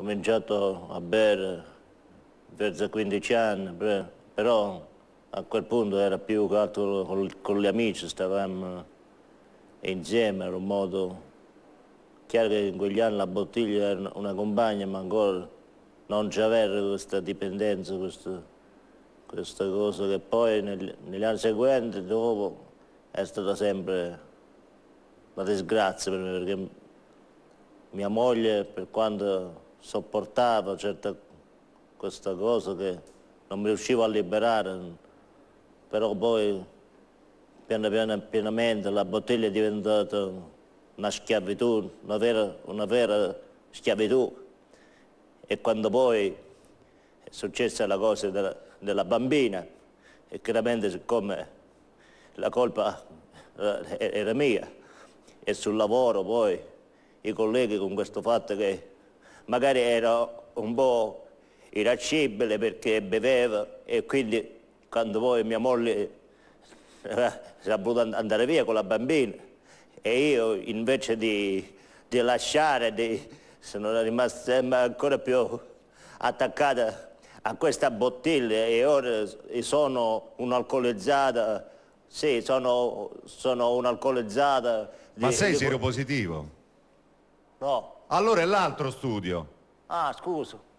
ho cominciato a bere verso 15 anni, però a quel punto era più che altro con gli amici, stavamo insieme, era un modo... Chiaro che in quegli anni la bottiglia era una compagna, ma ancora non c'era questa dipendenza, questa, questa, cosa che poi nel, negli anni seguenti, dopo, è stata sempre una disgrazia per me, perché mia moglie, per quanto sopportava certa, questa cosa che non riuscivo a liberare, però poi piano piano pienamente la bottiglia è diventata una schiavitù, una vera, una vera schiavitù. E quando poi è successa la cosa della, della bambina, e chiaramente siccome la colpa eh, era mia, e sul lavoro poi i colleghi con questo fatto che magari era un po' irascibile perché beveva e quindi quando poi mia moglie eh, si è voluta andare via con la bambina e io invece di, di lasciare di, sono rimasta ancora più attaccata a questa bottiglia e ora sono un'alcolizzata, sì, sono, sono un'alcolizzata. Ma sei seropositivo? No. Allora è l'altro studio. Ah, scusa.